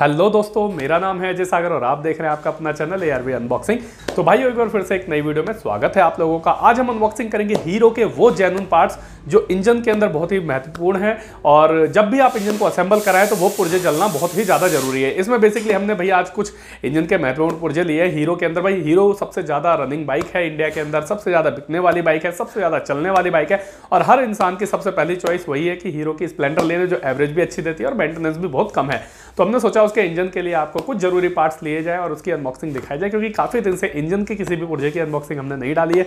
hello दोस्तों मेरा नाम है अजय सागर और आप देख रहे हैं आपका अपना चैनल ए अनबॉक्सिंग तो भाई एक बार फिर से एक नई वीडियो में स्वागत है आप लोगों का आज हम अनबॉक्सिंग करेंगे हीरो के वो जेनुन पार्ट्स जो इंजन के अंदर बहुत ही महत्वपूर्ण है और जब भी आप इंजन को असेंबल कराएं तो वो पुर्जे जलना बहुत ही ज़्यादा जरूरी है इसमें बेसिकली हमने भाई आज कुछ इंजन के महत्वपूर्ण पुर्जे लिए हीरो के अंदर भाई हीरो सबसे ज़्यादा रनिंग बाइक है इंडिया के अंदर सबसे ज़्यादा बिकने वाली बाइक है सबसे ज़्यादा चलने वाली बाइक है और हर इंसान की सबसे पहली चॉइस वही है कि हीरो की स्प्लेंडर लेने जो एवरेज भी अच्छी देती है और मेंटेनेंस भी बहुत कम है तो हमने सोचा उसके इंजन के लिए आपको कुछ जरूरी पार्ट्स लिए जाए और उसकी अनबॉक्सिंग दिखाई जाए क्योंकि काफ़ी दिन से इंजन के किसी भी पुर्जे की अनबॉक्सिंग हमने नहीं डाली है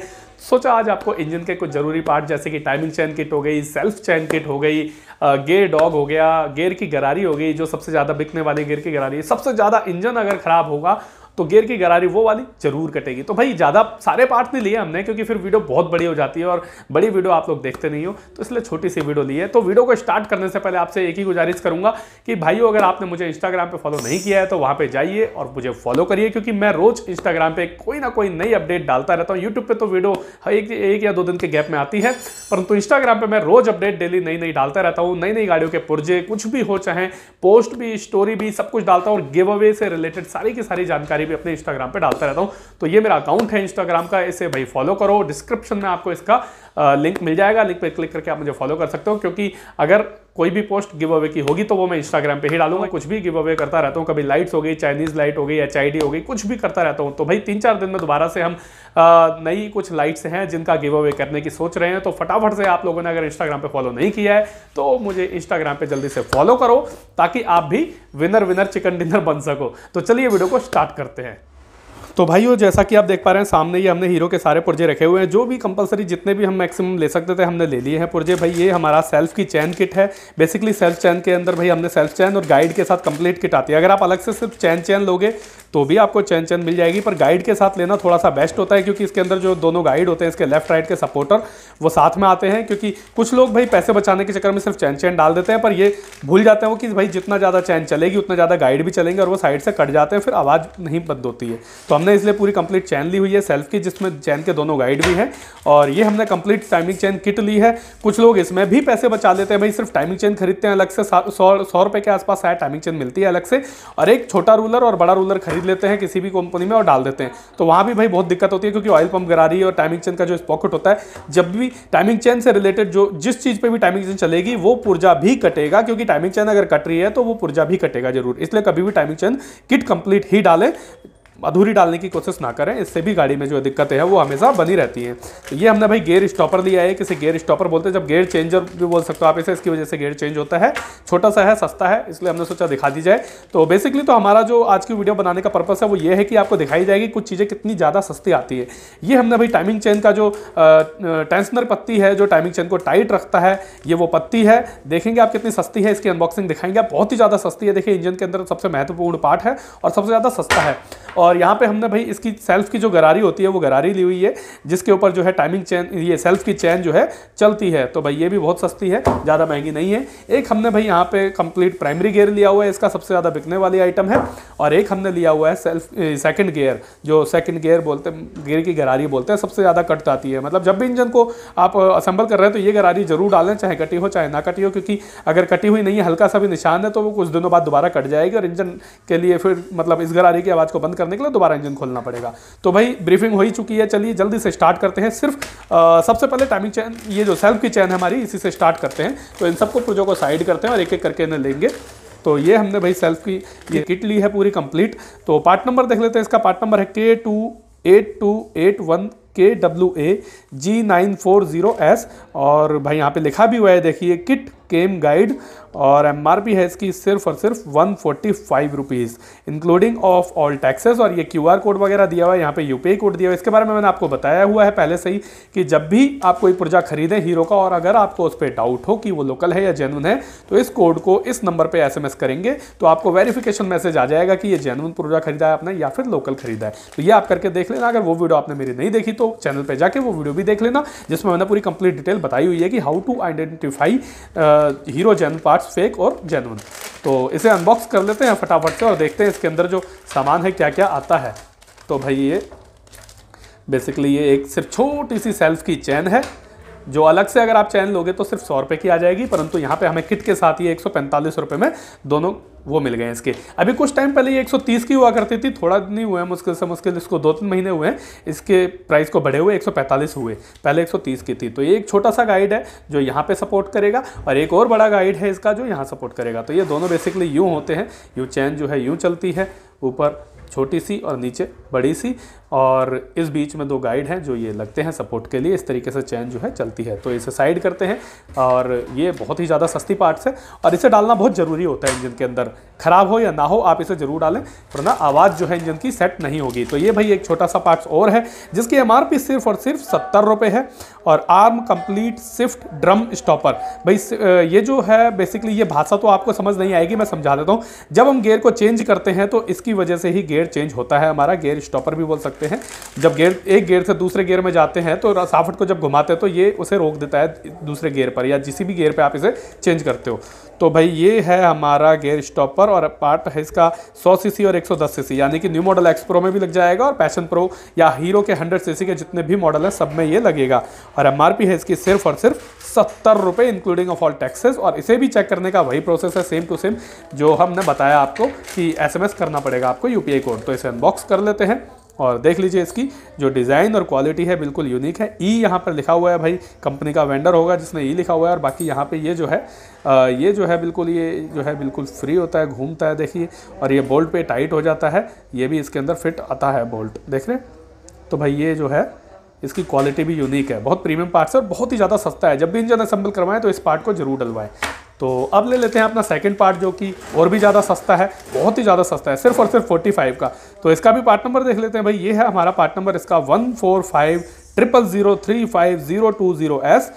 सोचा आज आपको इंजन के कुछ जरूरी पार्ट जैसे कि टाइमिंग चेन चैन किट हो गई सेल्फ चैन किट हो गई गेयर डॉग हो गया गेयर की गरारी हो गई जो सबसे ज़्यादा बिकने वाली गेयर की गरारी सबसे ज़्यादा इंजन अगर ख़राब होगा तो गेयर की गरारी वो वाली जरूर कटेगी तो भाई ज़्यादा सारे पार्ट नहीं लिए हमने क्योंकि फिर वीडियो बहुत बड़ी हो जाती है और बड़ी वीडियो आप लोग देखते नहीं हो तो इसलिए छोटी सी वीडियो ली है तो वीडियो को स्टार्ट करने से पहले आपसे एक ही गुजारिश करूंगा कि भाई अगर आपने मुझे इंस्टाग्राम पर फॉलो नहीं किया है तो वहाँ पर जाइए और मुझे फॉलो करिए क्योंकि मैं रोज़ इंस्टाग्राम पर कोई ना कोई नई अपडेट डालता रहता हूँ यूट्यूब पर तो वीडियो एक, एक या दो दिन के गैप में आती है परंतु इंस्टाग्राम पर मैं रोज़ अपडेट डेली नई नई डालता रहता हूँ नई नई गाड़ियों के पुर्जे कुछ भी हो चाहे पोस्ट भी स्टोरी भी सब कुछ डालता हूँ और गिव अवे से रिलेटेड सारी की सारी जानकारी जानकारी भी अपने इंस्टाग्राम पर डालता रहता हूँ तो ये मेरा अकाउंट है इंस्टाग्राम का इसे भाई फॉलो करो डिस्क्रिप्शन में आपको इसका लिंक मिल जाएगा लिंक पर क्लिक करके आप मुझे फॉलो कर सकते हो क्योंकि अगर कोई भी पोस्ट गिव अवे की होगी तो वो मैं इंस्टाग्राम पे ही डालूंगा कुछ भी गिव अवे करता रहता हूँ कभी लाइट्स हो गई चाइनीज लाइट हो गई एच हो गई कुछ भी करता रहता हूँ तो भाई तीन चार दिन में दोबारा से हम नई कुछ लाइट्स हैं जिनका गिव अवे करने की सोच रहे हैं तो फटाफट से आप लोगों ने अगर इंस्टाग्राम पर फॉलो नहीं किया है तो मुझे इंस्टाग्राम पर जल्दी से फॉलो करो ताकि आप भी विनर विनर चिकन डिनर बन सको तो चलिए वीडियो को स्टार्ट करते हैं तो भाई वो जैसा कि आप देख पा रहे हैं सामने ये हमने हीरो के सारे पुर्जे रखे हुए हैं जो भी कंपलसरी जितने भी हम मैक्सिमम ले सकते थे हमने ले लिए हैं पुर्जे भाई ये हमारा सेल्फ की चैन किट है बेसिकली सेल्फ चैन के अंदर भाई हमने सेल्फ चैन और गाइड के साथ कंप्लीट किट आती है अगर आप अलग से सिर्फ चैन चैन लोगे तो भी आपको चैन चैन मिल जाएगी पर गाइड के साथ लेना थोड़ा सा बेस्ट होता है क्योंकि इसके अंदर जो दोनों गाइड होते हैं इसके लेफ्ट राइट के सपोर्टर वो साथ में आते हैं क्योंकि कुछ लोग भाई पैसे बचाने के चक्कर में सिर्फ चैन चैन डाल देते हैं पर ये भूल जाते हैं वो कि भाई जितना ज़्यादा चैन चलेगी उतना ज़्यादा गाइड भी चलेंगे और वो साइड से कट जाते हैं फिर आवाज़ नहीं बंद होती है तो हमने इसलिए पूरी कंप्लीट चैन ली हुई है सेल्फ की जिसमें चैन के दोनों गाइड भी हैं और ये हमने कंप्लीट टाइमिंग चैन किट ली है कुछ लोग इसमें भी पैसे बचा लेते हैं भाई सिर्फ टाइमिंग चैन खरीदते हैं अलग से सौ सौ रुपये के आसपास शायद टाइमिंग चैन मिलती है अलग से और एक छोटा रूलर और बड़ा रूलर खरीद लेते हैं किसी भी कंपनी में और डाल देते हैं तो वहाँ भी भाई बहुत दिक्कत होती है क्योंकि ऑयल पंप रही है और टाइमिंग चैन का जो पॉकेट होता है जब भी टाइमिंग चैन से रिलेटेड जो जिस चीज़ पर भी टाइमिंग चैन चलेगी वो पुर्जा भी कटेगा क्योंकि टाइमिंग चैन अगर कट रही है तो वो पुर्जा भी कटेगा जरूर इसलिए कभी भी टाइमिंग चैन किट कंप्लीट ही डालें अधूरी डालने की कोशिश ना करें इससे भी गाड़ी में जो दिक्कतें हैं वो हमेशा बनी रहती हैं तो ये हमने भाई गेयर स्टॉपर लिया है किसी गेयर स्टॉपर बोलते हैं जब गेयर चेंजर भी बोल सकते हो आप इसे इसकी वजह से गेयर चेंज होता है छोटा सा है सस्ता है इसलिए हमने सोचा दिखा दी जाए तो बेसिकली तो हमारा जो आज की वीडियो बनाने का पर्पज है वो ये है कि आपको दिखाई जाएगी कुछ चीज़ें कितनी ज़्यादा सस्ती आती है ये हमने भाई टाइमिंग चेन का जो टेंसनर पत्ती है जो टाइमिंग चेन को टाइट रखता है ये वो पत्ती है देखेंगे आप कितनी सस्ती है इसकी अनबॉक्सिंग दिखाएंगे आप बहुत ही ज़्यादा सस्ती है देखिए इंजन के अंदर सबसे महत्वपूर्ण पार्ट है और सबसे ज़्यादा सस्ता है और और यहाँ पे हमने भाई इसकी सेल्फ की जो गरारी होती है वो गरारी ली हुई है जिसके ऊपर जो है टाइमिंग चेन ये सेल्फ की चैन जो है चलती है तो भाई ये भी बहुत सस्ती है ज़्यादा महंगी नहीं है एक हमने भाई यहाँ पे कंप्लीट प्राइमरी गेयर लिया हुआ है इसका सबसे ज़्यादा बिकने वाली आइटम है और एक हमने लिया हुआ है सेल्फ सेकेंड गेयर जो सेकेंड गेयर बोलते हैं गेयर की गरारी बोलते हैं सबसे ज़्यादा कट जाती है मतलब जब भी इंजन को आप असम्बल कर रहे हैं तो ये गरारी ज़रूर डालें चाहे कटी हो चाहे ना कटी हो क्योंकि अगर कटी हुई नहीं है हल्का सा भी निशान है तो वो कुछ दिनों बाद दोबारा कट जाएगी और इंजन के लिए फिर मतलब इस गरारी की आवाज़ को बंद करने के लिए दोबारा इंजन खोलना पड़ेगा तो भाई ब्रीफिंग हो ही चुकी है चलिए जल्दी से स्टार्ट करते हैं सिर्फ आ, सबसे पहले टाइमिंग चैन ये जो सेल्फ की चैन है हमारी इसी से स्टार्ट करते हैं तो इन सबको पुर्जों को साइड करते हैं और एक एक करके इन्हें लेंगे तो ये हमने भाई सेल्फ की ये किट ली है पूरी कंप्लीट तो पार्ट नंबर देख लेते हैं इसका पार्ट नंबर है K two eight two eight one K W A G nine four zero S और भाई यहाँ पे लिखा भी हुआ है देखिए किट केम गाइड और एमआरपी है इसकी सिर्फ और सिर्फ one forty five rupees including of all taxes और ये क्यूआर कोड वगैरह दिया हुआ है यहाँ पे यूपीआई कोड दिया हुआ है इसके बारे में मैंने आपको बताया हुआ है पहले से ही कि जब भी आप कोई पुर्जा खरीदें हीरो का और अगर आपको उस पर डाउट हो कि वो लोकल है या जेनुन है तो इस कोड को इस नंबर पर एस करेंगे तो आपको वेरीफिकेशन मैसेज आ जाएगा कि ये जेनुन पुर्जा खरीदा है आपने या फिर लोकल खरीदा है तो ये आप करके देख लेना अगर वो वीडियो आपने मेरी नहीं देखी तो चैनल पर जाके वो वीडियो भी देख लेना जिसमें मैंने पूरी कंप्लीट डिटेल बताई हुई है कि how to identify Hero gen parts fake और जेनवन तो इसे अनबॉक्स कर लेते हैं फटाफट से और देखते हैं इसके अंदर जो सामान है क्या क्या आता है तो भाई ये बेसिकली ये एक सिर्फ छोटी सी सेल्फ की चैन है जो अलग से अगर आप चैन लोगे तो सिर्फ सौ रुपये की आ जाएगी परंतु यहाँ पे हमें किट के साथ ही एक सौ में दोनों वो मिल गए इसके अभी कुछ टाइम पहले ये 130 की हुआ करती थी थोड़ा नहीं हुआ है मुश्किल से मुश्किल इसको दो तीन महीने हुए हैं इसके प्राइस को बढ़े हुए 145 हुए पहले 130 की थी तो ये एक छोटा सा गाइड है जो यहाँ पे सपोर्ट करेगा और एक और बड़ा गाइड है इसका जो यहाँ सपोर्ट करेगा तो ये दोनों बेसिकली यूँ होते हैं यूँ चैन जो है यूँ चलती है ऊपर छोटी सी और नीचे बड़ी सी और इस बीच में दो गाइड हैं जो ये लगते हैं सपोर्ट के लिए इस तरीके से चैन जो है चलती है तो इसे साइड करते हैं और ये बहुत ही ज़्यादा सस्ती पार्ट्स है और इसे डालना बहुत ज़रूरी होता है इंजन के अंदर ख़राब हो या ना हो आप इसे ज़रूर डालें वरना आवाज़ जो है इंजन की सेट नहीं होगी तो ये भाई एक छोटा सा पार्ट्स और है जिसकी एम सिर्फ और सिर्फ सत्तर रुपये है और arm complete swift drum stopper भाई ये जो है बेसिकली ये भाषा तो आपको समझ नहीं आएगी मैं समझा देता हूँ जब हम गेयर को चेंज करते हैं तो इसकी वजह से ही गेयर चेंज होता है हमारा गेयर स्टॉपर भी बोल सकते सकते हैं जब गेयर एक गेयर से दूसरे गेयर में जाते हैं तो साफट को जब घुमाते हैं तो ये उसे रोक देता है दूसरे गेयर पर या जिस भी गेयर पर आप इसे चेंज करते हो तो भाई ये है हमारा गेयर स्टॉपर और पार्ट है इसका 100 सीसी और 110 सीसी यानी कि न्यू मॉडल एक्स प्रो में भी लग जाएगा और पैशन प्रो या हीरो के 100 सीसी के जितने भी मॉडल हैं सब में ये लगेगा और एमआरपी है इसकी सिर्फ और सिर्फ सत्तर रुपये इंक्लूडिंग ऑफ ऑल टैक्सेस और इसे भी चेक करने का वही प्रोसेस है सेम टू सेम जो हमने बताया आपको कि एस करना पड़ेगा आपको यू कोड तो इसे अनबॉक्स कर लेते हैं और देख लीजिए इसकी जो डिज़ाइन और क्वालिटी है बिल्कुल यूनिक है ई यहाँ पर लिखा हुआ है भाई कंपनी का वेंडर होगा जिसने ई लिखा हुआ है और बाकी यहाँ पे ये जो है आ, ये जो है बिल्कुल ये जो है बिल्कुल फ्री होता है घूमता है देखिए और ये बोल्ट पे टाइट हो जाता है ये भी इसके अंदर फिट आता है बोल्ट देख रहे तो भाई ये जो है इसकी क्वालिटी भी यूनिक है बहुत प्रीमियम पार्ट्स है और बहुत ही ज़्यादा सस्ता है जब भी इंजन असम्बल करवाएं तो इस पार्ट को जरूर डलवाएं तो अब ले लेते हैं अपना सेकंड पार्ट जो कि और भी ज़्यादा सस्ता है बहुत ही ज़्यादा सस्ता है सिर्फ और सिर्फ 45 का तो इसका भी पार्ट नंबर देख लेते हैं भाई ये है हमारा पार्ट नंबर इसका one four five triple zero three five zero two zero S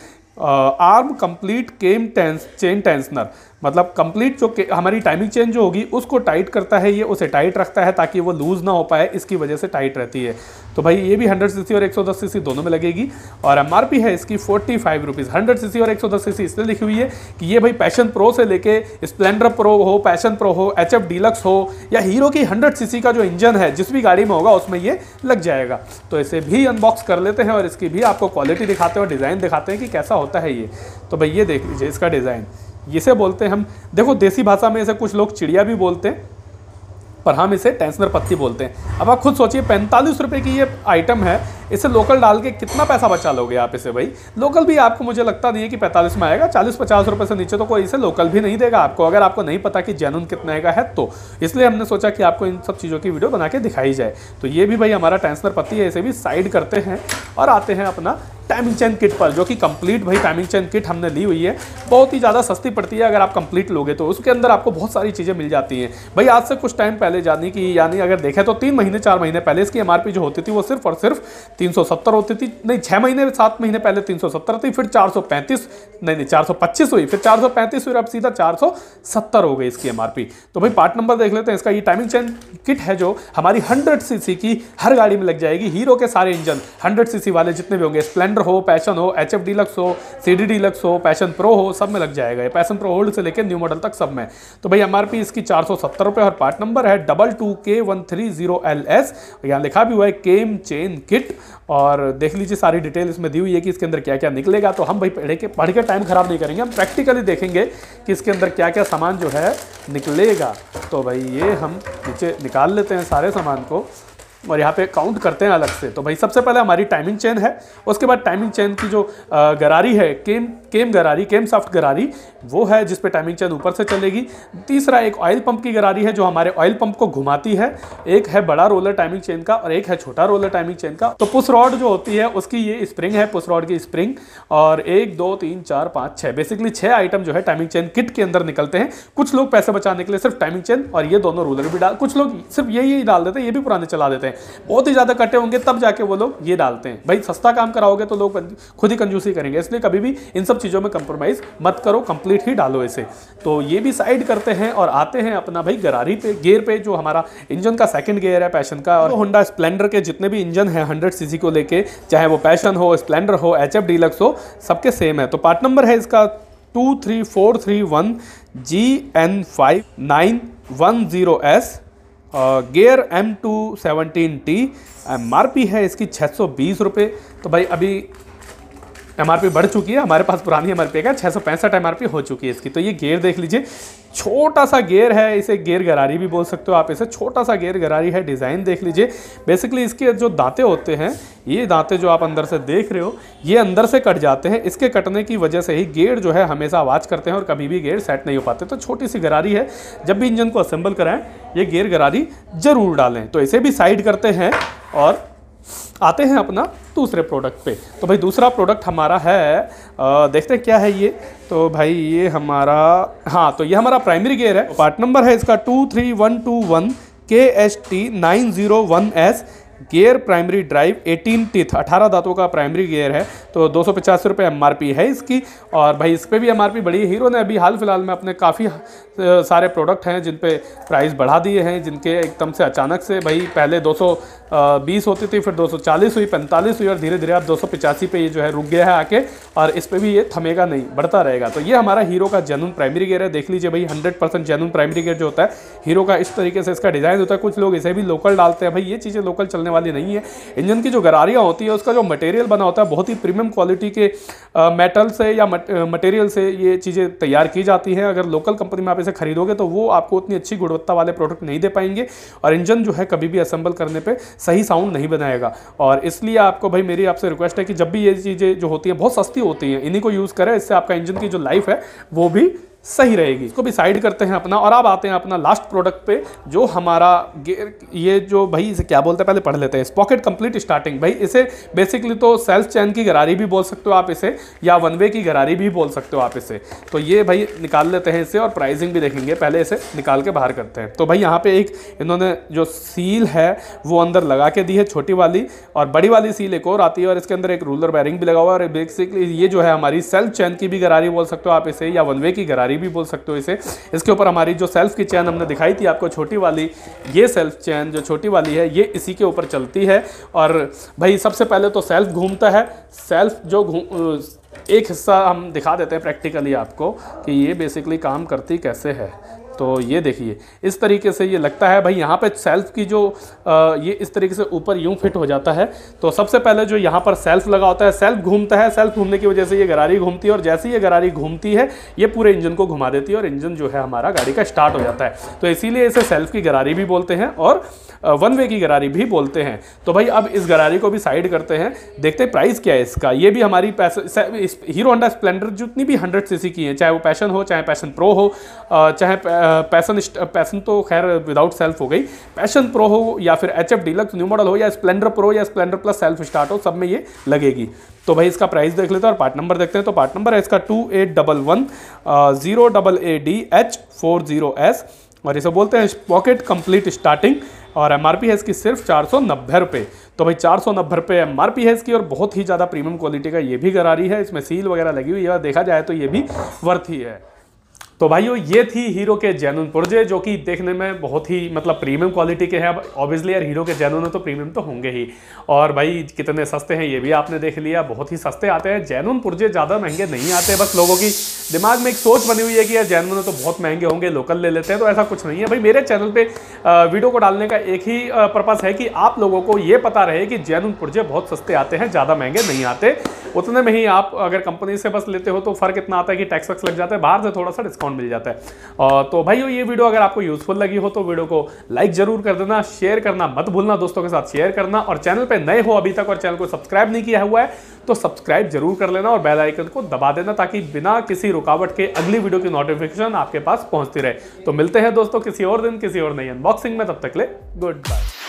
arm complete cam tens chain tensioner मतलब कंप्लीट जो हमारी टाइमिंग चेन जो होगी उसको टाइट करता है ये उसे टाइट रखता है ताकि वो लूज़ ना हो पाए इसकी वजह से टाइट रहती है तो भाई ये भी हंड्रेड सी और एक सौ दस सी दोनों में लगेगी और एम है इसकी forty five rupees hundred C और एक सौ दस सी इसलिए लिखी हुई है कि ये भाई पैशन प्रो से लेके स्प्लेंडर प्रो हो पैशन प्रो हो एच एफ डीलक्स हो या हीरो की हंड्रेड सी का जो इंजन है जिस भी गाड़ी में होगा उसमें ये लग जाएगा तो इसे भी अनबॉक्स कर लेते हैं और इसकी भी आपको क्वालिटी दिखाते हैं और डिज़ाइन दिखाते हैं कि कैसा होता है ये तो भाई ये देख लीजिए इसका डिज़ाइन इसे बोलते हैं हम देखो देसी भाषा में इसे कुछ लोग चिड़िया भी बोलते हैं पर हम इसे टेंसनर पत्ती बोलते हैं अब आप खुद सोचिए पैंतालीस रुपये की ये आइटम है इसे लोकल डाल के कितना पैसा बचा लोगे आप इसे भाई लोकल भी आपको मुझे लगता नहीं है कि पैंतालीस में आएगा चालीस पचास रुपये से नीचे तो कोई इसे लोकल भी नहीं देगा आपको अगर आपको नहीं पता कि जैनून कितने का है तो इसलिए हमने सोचा कि आपको इन सब चीज़ों की वीडियो बना के दिखाई जाए तो ये भी भाई हमारा टेंसनर पत्ती है इसे भी साइड करते हैं और आते हैं अपना टाइमिंग चैन किट पर जो कि कंप्लीट भाई टाइमिंग चैन किट हमने ली हुई है बहुत ही ज़्यादा सस्ती पड़ती है अगर आप कंप्लीट लोगे तो उसके अंदर आपको बहुत सारी चीज़ें मिल जाती हैं भाई आज से कुछ टाइम पहले जानी कि यानी अगर देखें तो तीन महीने चार महीने पहले इसकी एम जो होती थी वो सिर्फ और सिर्फ तीन होती थी नहीं छः महीने सात महीने पहले तीन थी फिर चार नहीं नहीं चार हुई फिर चार हुई अब सीधा चार हो गई इसकी एम तो भाई पार्ट नंबर देख लेते हैं इसका ये टाइमिंग चैन किट है जो हमारी हंड्रेड सी की हर गाड़ी में लग जाएगी हीरो के सारे इंजन हंड्रेड सी वाले जितने भी होंगे स्प्लेंडर स्प्लेंडर हो पैशन हो एच एफ डीलक्स हो सी डी डीलक्स हो पैशन प्रो हो सब में लग जाएगा ये पैशन प्रो ओल्ड से लेकर न्यू मॉडल तक सब में तो भाई एम इसकी चार सौ सत्तर रुपये और पार्ट नंबर है double two K one three zero L S यहाँ लिखा भी हुआ है केम चेन किट और देख लीजिए सारी डिटेल इसमें दी हुई है कि इसके अंदर क्या क्या निकलेगा तो हम भाई पढ़े के पढ़ के टाइम ख़राब नहीं करेंगे हम प्रैक्टिकली देखेंगे कि इसके अंदर क्या क्या सामान जो है निकलेगा तो भाई ये हम नीचे निकाल लेते हैं सारे सामान को और यहाँ पे काउंट करते हैं अलग से तो भाई सबसे पहले हमारी टाइमिंग चेन है उसके बाद टाइमिंग चेन की जो गरारी है केम केम गरारी केम सॉफ्ट गरारी वो है जिस पे टाइमिंग चेन ऊपर से चलेगी तीसरा एक ऑयल पंप की गरारी है जो हमारे ऑयल पंप को घुमाती है एक है बड़ा रोलर टाइमिंग चेन का और एक है छोटा रोलर टाइमिंग चेन का तो पुश रॉड जो होती है उसकी ये स्प्रिंग है पुश रॉड की स्प्रिंग और एक दो तीन चार पाँच छः बेसिकली छः आइटम जो है टाइमिंग चेन किट के अंदर निकलते हैं कुछ लोग पैसे बचाने के लिए सिर्फ टाइमिंग चेन और ये दोनों रोलर भी डाल कुछ लोग सिर्फ ये ही डाल देते हैं ये भी पुराने चला देते हैं बहुत ही ज़्यादा कटे होंगे तब जाके वो लोग ये डालते हैं भाई सस्ता काम कराओगे तो लोग खुद ही कंजूसी करेंगे इसलिए कभी भी इन सब चीज़ों में कंप्रोमाइज़ मत करो कंप्लीट ही डालो इसे तो ये भी साइड करते हैं और आते हैं अपना भाई गरारी पे गियर पे जो हमारा इंजन का सेकंड गियर है पैशन का और होंडा तो स्प्लेंडर के जितने भी इंजन हैं हंड्रेड सी को लेकर चाहे वो पैशन हो स्प्लेंडर हो एच एफ हो सबके सेम है तो पार्ट नंबर है इसका two three four three one G N five nine one zero S gear M two seventeen T M है इसकी छः सौ बीस रुपये तो भाई अभी एम बढ़ चुकी है हमारे पास पुरानी एम आर पी का छः सौ पैंसठ एम हो चुकी है इसकी तो ये गेयर देख लीजिए छोटा सा गेयर है इसे गेयर गरारी भी बोल सकते हो आप इसे छोटा सा गेयर गरारी है डिज़ाइन देख लीजिए बेसिकली इसके जो दांते होते हैं ये दांते जो आप अंदर से देख रहे हो ये अंदर से कट जाते हैं इसके कटने की वजह से ही गेयर जो है हमेशा आवाज़ करते हैं और कभी भी गेयर सेट नहीं हो पाते तो छोटी सी गरारी है जब भी इंजन को असेंबल कराएं ये गेयर गरारी ज़रूर डालें तो इसे भी साइड करते हैं और आते हैं अपना दूसरे प्रोडक्ट पे तो भाई दूसरा प्रोडक्ट हमारा है आ, देखते हैं क्या है ये तो भाई ये हमारा हाँ तो ये हमारा प्राइमरी गेयर है पार्ट नंबर है इसका two three one two one K H T nine zero one S gear primary drive 18 teeth 18 दांतों का प्राइमरी गियर है तो दो सौ है इसकी और भाई इस पर भी एम बड़ी हीरो ने अभी हाल फिलहाल में अपने काफ़ी सारे प्रोडक्ट हैं जिन पे प्राइस बढ़ा दिए हैं जिनके एकदम से अचानक से भाई पहले 220 होती थी फिर 240 हुई 45 हुई और धीरे धीरे आप दो पे ये जो है रुक गया है आके और इस पर भी ये थमेगा नहीं बढ़ता रहेगा तो ये हमारा हीरो का जेनून प्राइमरी गियर है देख लीजिए भाई hundred percent genuine primary gear जो होता है हीरो का इस तरीके से इसका डिज़ाइन होता है कुछ लोग इसे भी लोकल डालते हैं भाई ये चीज़ें लोकल चलने वाली नहीं है इंजन की जो गरारियाँ होती है उसका जो मटेरियल बना होता है बहुत ही प्रीमियम क्वालिटी के मेटल से या मटेरियल से ये चीज़ें तैयार की जाती हैं अगर लोकल कंपनी में आप इसे खरीदोगे तो वो आपको उतनी अच्छी गुणवत्ता वाले प्रोडक्ट नहीं दे पाएंगे और इंजन जो है कभी भी असेंबल करने पर सही साउंड नहीं बनाएगा और इसलिए आपको भाई मेरी आपसे रिक्वेस्ट है कि जब भी ये चीज़ें जो होती हैं बहुत सस्ती होती हैं इन्हीं को यूज़ करें इससे आपका इंजन की जो लाइफ है वो भी सही रहेगी इसको भी साइड करते हैं अपना और अब आते हैं अपना लास्ट प्रोडक्ट पे जो हमारा गेयर ये जो भाई इसे क्या बोलते हैं पहले पढ़ लेते हैं पॉकेट कंप्लीट स्टार्टिंग भाई इसे बेसिकली तो सेल्फ चैन की गरारी भी बोल सकते हो आप इसे या वन वे की गरारी भी बोल सकते हो आप इसे तो ये भाई निकाल लेते हैं इसे और प्राइसिंग भी देखेंगे पहले इसे निकाल के बाहर करते हैं तो भाई यहाँ पर एक इन्होंने जो सील है वो अंदर लगा के दी है छोटी वाली और बड़ी वाली सील एक और आती है और इसके अंदर एक रूलर बैरिंग भी लगा हुआ है और बेसिकली ये जो है हमारी सेल्फ चैन की भी गरारी बोल सकते हो आप इसे या वन वे की गरारी अलमारी भी बोल सकते हो इसे इसके ऊपर हमारी जो सेल्फ की चैन हमने दिखाई थी आपको छोटी वाली ये सेल्फ चैन जो छोटी वाली है ये इसी के ऊपर चलती है और भाई सबसे पहले तो सेल्फ घूमता है सेल्फ जो एक हिस्सा हम दिखा देते हैं प्रैक्टिकली आपको कि ये बेसिकली काम करती कैसे है तो ये देखिए इस तरीके से ये लगता है भाई यहाँ पे सेल्फ की जो आ, ये इस तरीके से ऊपर यूँ फिट हो जाता है तो सबसे पहले जो यहाँ पर सेल्फ लगा होता है सेल्फ घूमता है सेल्फ घूमने की वजह से ये गरारी घूमती है और जैसे ये गरारी घूमती है ये पूरे इंजन को घुमा देती है और इंजन जो है हमारा गाड़ी का स्टार्ट हो जाता है तो इसीलिए इसे सेल्फ की गरारी भी बोलते हैं और वन वे की गरारी भी बोलते हैं तो भाई अब इस गरारी को भी साइड करते हैं देखते हैं प्राइस क्या है इसका ये भी हमारी हीरो होंडा स्प्लेंडर जितनी भी हंड्रेड सी की है चाहे वो पैशन हो चाहे पैशन प्रो हो चाहे पैसन पैसन तो खैर विदाउट सेल्फ हो गई पैशन प्रो हो या फिर H F Deluxe new model हो या स्प्लेंडर प्रो या स्प्लेंडर प्लस सेल्फ स्टार्ट हो सब में ये लगेगी तो भाई इसका प्राइस देख लेते हैं और पार्ट नंबर देखते हैं तो पार्ट नंबर है इसका two eight double one zero double A D H four zero S और इसे बोलते हैं पॉकेट कंप्लीट स्टार्टिंग और एम है इसकी सिर्फ चार सौ नब्बे रुपये तो भाई चार सौ नब्बे रुपये एम है इसकी और बहुत ही ज़्यादा प्रीमियम क्वालिटी का ये भी रही है इसमें सील वगैरह लगी हुई है देखा जाए तो ये भी वर्थ ही है तो भाइयों ये थी हीरो के जैनून पुर्जे जो कि देखने में बहुत ही मतलब प्रीमियम क्वालिटी के हैं अब ऑब्वियसली यार हीरो के जैनून तो प्रीमियम तो होंगे ही और भाई कितने सस्ते हैं ये भी आपने देख लिया बहुत ही सस्ते आते हैं जैनून पुर्जे ज़्यादा महंगे नहीं आते बस लोगों की दिमाग में एक सोच बनी हुई है कि यार जैनून तो बहुत महंगे होंगे लोकल ले लेते हैं तो ऐसा कुछ नहीं है भाई मेरे चैनल पर वीडियो को डालने का एक ही पर्पज़ है कि आप लोगों को ये पता रहे कि जैनून पुर्जे बहुत सस्ते आते हैं ज़्यादा महंगे नहीं आते उतने में ही आप अगर कंपनी से बस लेते हो तो फर्क इतना आता है कि टैक्स वैक्स लग जाता है बाहर से थोड़ा सा डिस्काउंट मिल जाता है और तो भाई ये वीडियो अगर आपको यूजफुल लगी हो तो वीडियो को लाइक जरूर कर देना शेयर करना मत भूलना दोस्तों के साथ शेयर करना और चैनल पर नए हो अभी तक और चैनल को सब्सक्राइब नहीं किया हुआ है तो सब्सक्राइब जरूर कर लेना और बेल आइकन को दबा देना ताकि बिना किसी रुकावट के अगली वीडियो की नोटिफिकेशन आपके पास पहुंचती रहे तो मिलते हैं दोस्तों किसी और दिन किसी और नई अनबॉक्सिंग में तब तक ले गुड बाय